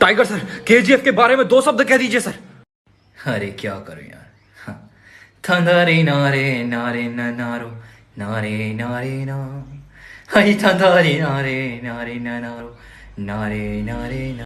Tiger sir KGF के बारे में दो शब्द कह दीजिए सर अरे क्या करो यार हाँ। थंदारे नारे नारे न नारो नारे नारे ना हई थंधारे नारे नारे न नारो नारे नारे ना